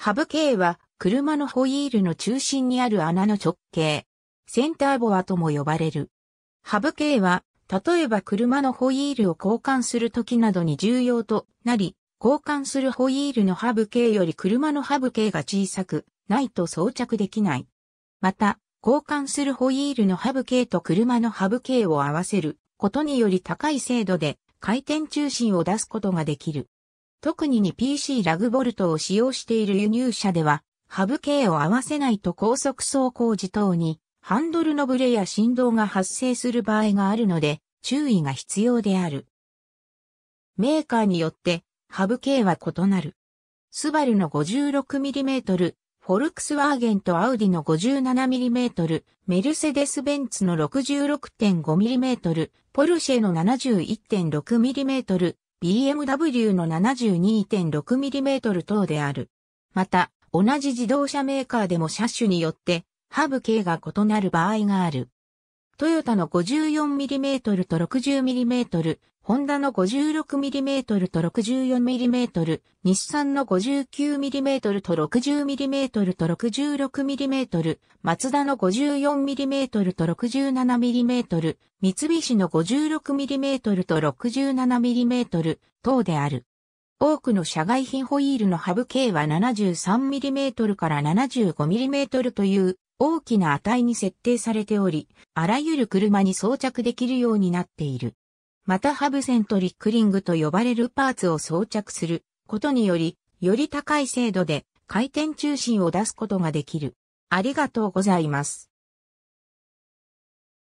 ハブ径は車のホイールの中心にある穴の直径。センターボアとも呼ばれる。ハブ径は、例えば車のホイールを交換するときなどに重要となり、交換するホイールのハブ径より車のハブ径が小さくないと装着できない。また、交換するホイールのハブ径と車のハブ径を合わせることにより高い精度で回転中心を出すことができる。特に 2PC ラグボルトを使用している輸入車では、ハブ系を合わせないと高速走行時等に、ハンドルのブレや振動が発生する場合があるので、注意が必要である。メーカーによって、ハブ系は異なる。スバルの 56mm、フォルクスワーゲンとアウディの 57mm、メルセデス・ベンツの 66.5mm、ポルシェの 71.6mm、BMW の 72.6mm 等である。また、同じ自動車メーカーでも車種によって、ハブ径が異なる場合がある。トヨタの 54mm と 60mm、ホンダの 56mm と 64mm、日産の 59mm と 60mm と 66mm、マツダの 54mm と 67mm、三菱の 56mm と 67mm 等である。多くの社外品ホイールのハブ径は 73mm から 75mm という大きな値に設定されており、あらゆる車に装着できるようになっている。またハブセントリックリングと呼ばれるパーツを装着することにより、より高い精度で回転中心を出すことができる。ありがとうございます。